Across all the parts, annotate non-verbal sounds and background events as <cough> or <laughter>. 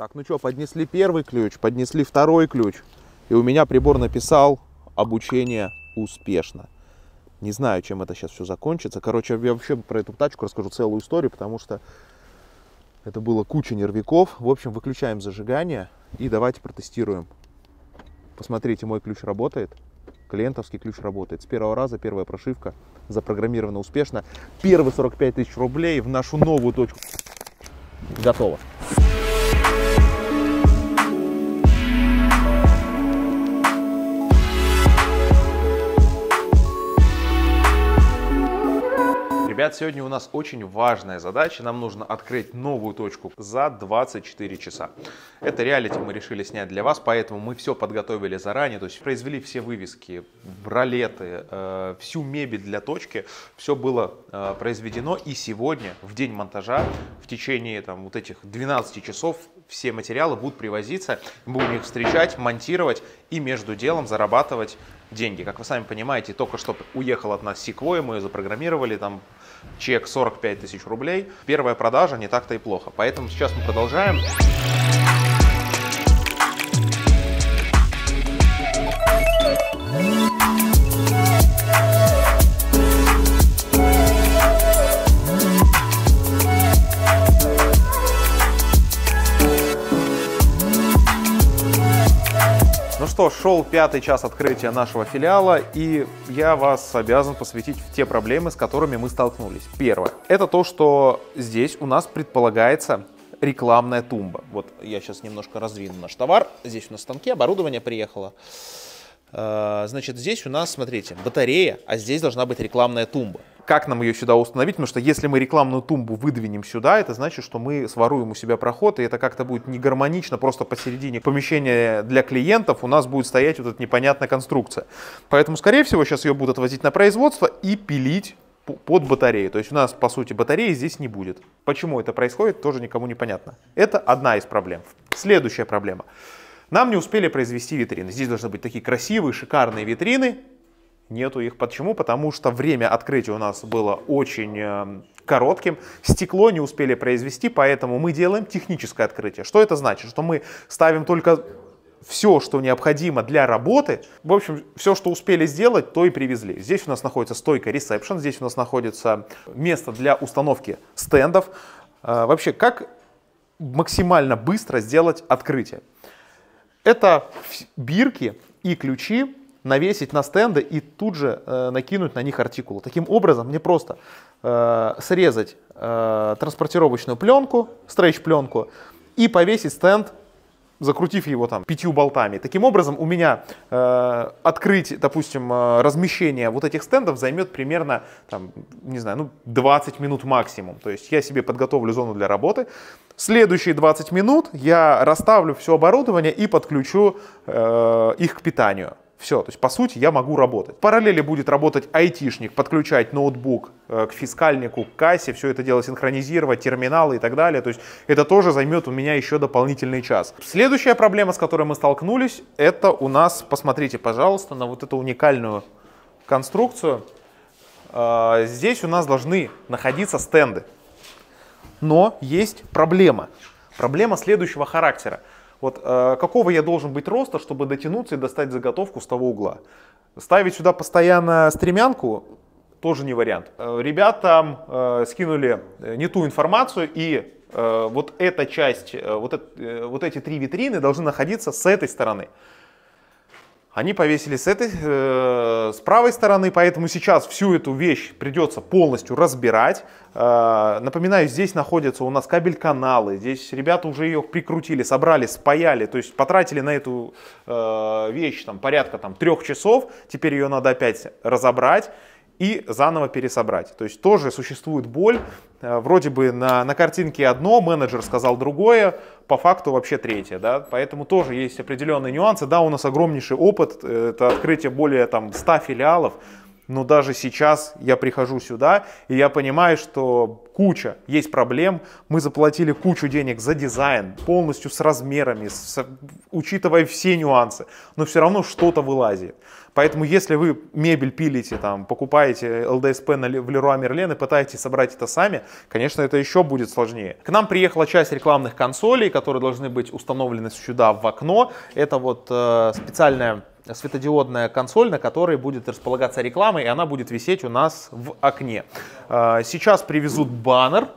Так, ну что, поднесли первый ключ, поднесли второй ключ. И у меня прибор написал обучение успешно. Не знаю, чем это сейчас все закончится. Короче, я вообще про эту тачку расскажу целую историю, потому что это было куча нервиков. В общем, выключаем зажигание и давайте протестируем. Посмотрите, мой ключ работает. Клиентовский ключ работает. С первого раза первая прошивка запрограммирована успешно. Первые 45 тысяч рублей в нашу новую точку. Готово. Ребят, сегодня у нас очень важная задача. Нам нужно открыть новую точку за 24 часа. Это реалити мы решили снять для вас, поэтому мы все подготовили заранее. То есть произвели все вывески, ролеты, э, всю мебель для точки. Все было э, произведено. И сегодня, в день монтажа, в течение там, вот этих 12 часов все материалы будут привозиться. Мы будем их встречать, монтировать и между делом зарабатывать деньги. Как вы сами понимаете, только что уехал от нас Sequoia, мы ее запрограммировали, там чек 45 тысяч рублей. Первая продажа не так-то и плохо. Поэтому сейчас мы продолжаем. что, шел пятый час открытия нашего филиала, и я вас обязан посвятить в те проблемы, с которыми мы столкнулись. Первое. Это то, что здесь у нас предполагается рекламная тумба. Вот я сейчас немножко раздвину наш товар. Здесь у нас станки, оборудование приехало. Э, значит, здесь у нас, смотрите, батарея, а здесь должна быть рекламная тумба. Как нам ее сюда установить? Потому что если мы рекламную тумбу выдвинем сюда, это значит, что мы своруем у себя проход, и это как-то будет не гармонично, просто посередине помещения для клиентов у нас будет стоять вот эта непонятная конструкция. Поэтому, скорее всего, сейчас ее будут отвозить на производство и пилить под батарею. То есть у нас, по сути, батареи здесь не будет. Почему это происходит, тоже никому не понятно. Это одна из проблем. Следующая проблема. Нам не успели произвести витрины. Здесь должны быть такие красивые, шикарные витрины. Нету их. Почему? Потому что время открытия у нас было очень э, коротким. Стекло не успели произвести, поэтому мы делаем техническое открытие. Что это значит? Что мы ставим только все, что необходимо для работы. В общем, все, что успели сделать, то и привезли. Здесь у нас находится стойка ресепшн, здесь у нас находится место для установки стендов. Э, вообще, как максимально быстро сделать открытие? Это бирки и ключи навесить на стенды и тут же э, накинуть на них артикулы. Таким образом, мне просто э, срезать э, транспортировочную пленку, стрейч-пленку, и повесить стенд закрутив его там пятью болтами. Таким образом, у меня э, открыть, допустим, э, размещение вот этих стендов займет примерно, там, не знаю, ну, 20 минут максимум. То есть я себе подготовлю зону для работы. Следующие 20 минут я расставлю все оборудование и подключу э, их к питанию. Все, то есть по сути я могу работать. В параллели будет работать айтишник, подключать ноутбук э, к фискальнику, к кассе, все это дело синхронизировать, терминалы и так далее. То есть это тоже займет у меня еще дополнительный час. Следующая проблема, с которой мы столкнулись, это у нас, посмотрите, пожалуйста, на вот эту уникальную конструкцию. А, здесь у нас должны находиться стенды. Но есть проблема. Проблема следующего характера. Вот э, какого я должен быть роста, чтобы дотянуться и достать заготовку с того угла? Ставить сюда постоянно стремянку тоже не вариант. Э, ребята э, скинули э, не ту информацию, и э, вот эта часть, э, вот, э, вот эти три витрины должны находиться с этой стороны они повесили с этой, э, с правой стороны, поэтому сейчас всю эту вещь придется полностью разбирать. Э, напоминаю, здесь находятся у нас кабель-каналы, здесь ребята уже ее прикрутили, собрали, спаяли, то есть потратили на эту э, вещь там порядка там трех часов, теперь ее надо опять разобрать и заново пересобрать. То есть тоже существует боль, э, вроде бы на, на картинке одно, менеджер сказал другое, по факту вообще третье, да, поэтому тоже есть определенные нюансы, да, у нас огромнейший опыт, э, это открытие более там 100 филиалов, но даже сейчас я прихожу сюда, и я понимаю, что куча, есть проблем. Мы заплатили кучу денег за дизайн, полностью с размерами, с, учитывая все нюансы, но все равно что-то вылазит. Поэтому если вы мебель пилите, там, покупаете ЛДСП в Леруа Мерлен и пытаетесь собрать это сами, конечно, это еще будет сложнее. К нам приехала часть рекламных консолей, которые должны быть установлены сюда в окно. Это вот э, специальная светодиодная консоль, на которой будет располагаться реклама, и она будет висеть у нас в окне. А, сейчас привезут баннер,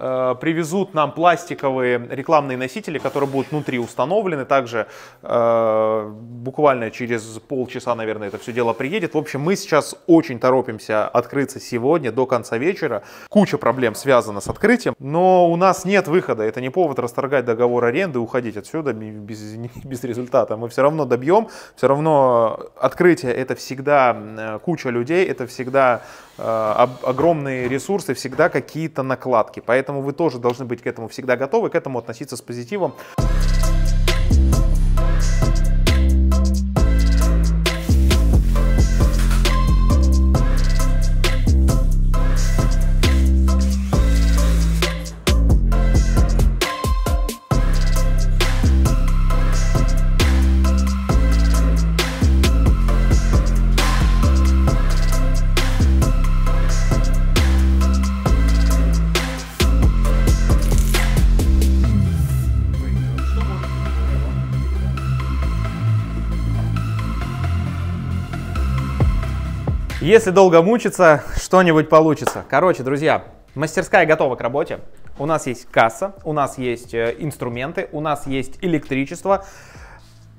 э, привезут нам пластиковые рекламные носители, которые будут внутри установлены. Также э, буквально через полчаса, наверное, это все дело приедет. В общем, мы сейчас очень торопимся открыться сегодня до конца вечера. Куча проблем связана с открытием, но у нас нет выхода. Это не повод расторгать договор аренды, уходить отсюда без, <laughs> без результата. Мы все равно добьем, все равно открытие это всегда э, куча людей, это всегда э, огромные ресурсы, всегда какие-то накладки. Поэтому поэтому вы тоже должны быть к этому всегда готовы, к этому относиться с позитивом. Если долго мучиться, что-нибудь получится. Короче, друзья, мастерская готова к работе. У нас есть касса, у нас есть э, инструменты, у нас есть электричество.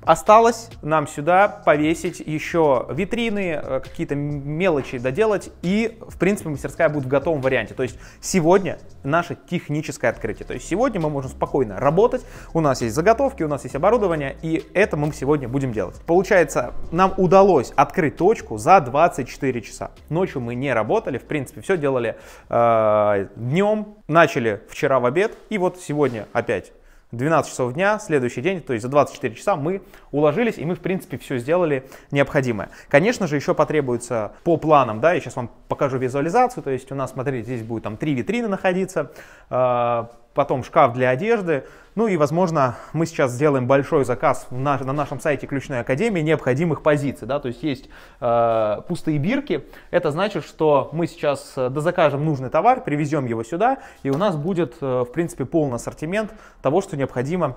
Осталось нам сюда повесить еще витрины, э, какие-то мелочи доделать, и, в принципе, мастерская будет в готовом варианте. То есть сегодня наше техническое открытие. То есть сегодня мы можем спокойно работать, у нас есть заготовки, у нас есть оборудование, и это мы сегодня будем делать. Получается, нам удалось открыть точку за 24 часа. Ночью мы не работали, в принципе, все делали э, днем, начали вчера в обед, и вот сегодня опять 12 часов дня, следующий день, то есть за 24 часа мы уложились, и мы, в принципе, все сделали необходимое. Конечно же, еще потребуется по планам, да, я сейчас вам покажу визуализацию, то есть у нас, смотрите, здесь будет там три витрины находиться, а, потом шкаф для одежды. Ну и, возможно, мы сейчас сделаем большой заказ на, на нашем сайте Ключной Академии необходимых позиций. Да? То есть есть э, пустые бирки. Это значит, что мы сейчас э, дозакажем нужный товар, привезем его сюда, и у нас будет, э, в принципе, полный ассортимент того, что необходимо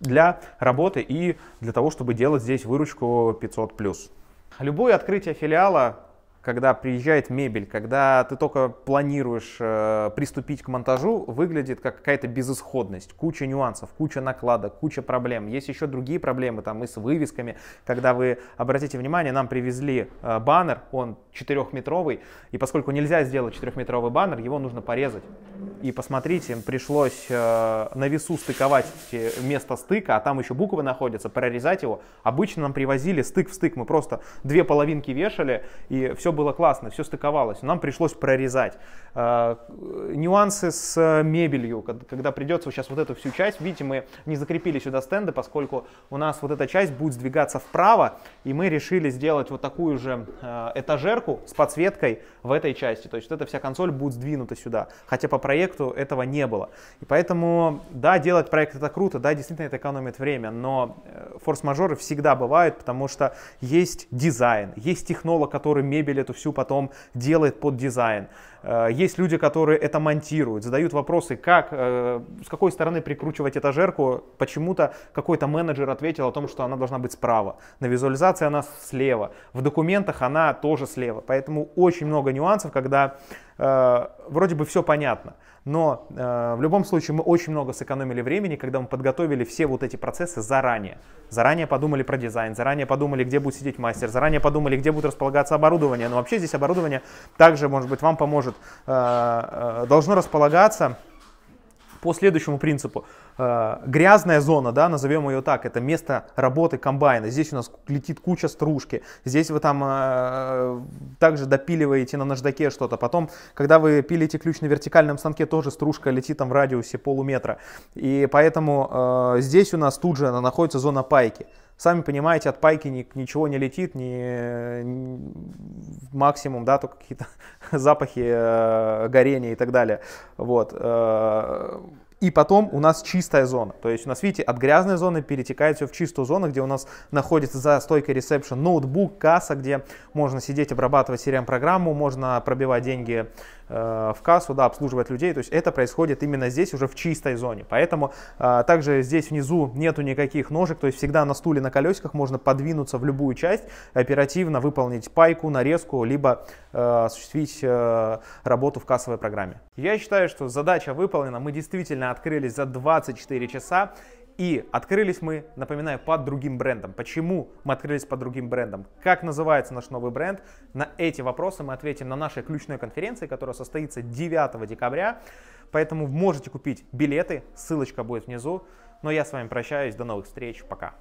для работы и для того, чтобы делать здесь выручку 500+. Любое открытие филиала когда приезжает мебель, когда ты только планируешь э, приступить к монтажу, выглядит как какая-то безысходность, куча нюансов, куча накладок, куча проблем. Есть еще другие проблемы там и с вывесками, когда вы обратите внимание, нам привезли э, баннер, он четырехметровый, и поскольку нельзя сделать четырехметровый баннер, его нужно порезать. И посмотрите, пришлось э, на весу стыковать место стыка, а там еще буквы находятся, прорезать его. Обычно нам привозили стык в стык, мы просто две половинки вешали и все было классно, все стыковалось, нам пришлось прорезать. А, нюансы с э, мебелью, когда придется сейчас вот эту всю часть, видите, мы не закрепили сюда стенды, поскольку у нас вот эта часть будет сдвигаться вправо, и мы решили сделать вот такую же э, этажерку с подсветкой в этой части, то есть вот эта вся консоль будет сдвинута сюда, хотя по проекту этого не было. И поэтому, да, делать проект это круто, да, действительно это экономит время, но э, форс-мажоры всегда бывают, потому что есть дизайн, есть технолог, который мебели эту всю потом делает под дизайн. Э, есть люди, которые это монтируют, задают вопросы, как, э, с какой стороны прикручивать этажерку. Почему-то какой-то менеджер ответил о том, что она должна быть справа. На визуализации она слева. В документах она тоже слева. Поэтому очень много нюансов, когда Э, вроде бы все понятно. Но э, в любом случае мы очень много сэкономили времени, когда мы подготовили все вот эти процессы заранее. Заранее подумали про дизайн, заранее подумали, где будет сидеть мастер, заранее подумали, где будет располагаться оборудование. Но вообще здесь оборудование также, может быть, вам поможет, э, э должно располагаться по следующему принципу. Э, Грязная зона, да, назовем ее так, это место работы комбайна. Здесь у нас летит куча стружки. Здесь вы там э, также допиливаете на наждаке что-то. Потом, когда вы пилите ключ на вертикальном станке, тоже стружка летит там в радиусе полуметра. И поэтому э, здесь у нас тут же находится зона пайки. Сами понимаете, от пайки ничего не летит, ни, ни максимум, да, только какие-то <laughs> запахи э, горения и так далее. Вот. Э, и потом у нас чистая зона. То есть у нас, видите, от грязной зоны перетекает все в чистую зону, где у нас находится за стойкой ресепшн ноутбук, касса, где можно сидеть, обрабатывать CRM-программу, можно пробивать деньги Э, в кассу, да, обслуживать людей. То есть это происходит именно здесь, уже в чистой зоне. Поэтому э, также здесь внизу нету никаких ножек, то есть всегда на стуле на колесиках можно подвинуться в любую часть, оперативно выполнить пайку, нарезку, либо э, осуществить работу в кассовой программе. Я считаю, что задача выполнена. Мы действительно открылись за 24 часа. И открылись мы, напоминаю, под другим брендом. Почему мы открылись под другим брендом? Как называется наш новый бренд? На эти вопросы мы ответим на нашей ключной конференции, которая состоится 9 декабря. Поэтому можете купить билеты, ссылочка будет внизу. Но я с вами прощаюсь, до новых встреч, пока.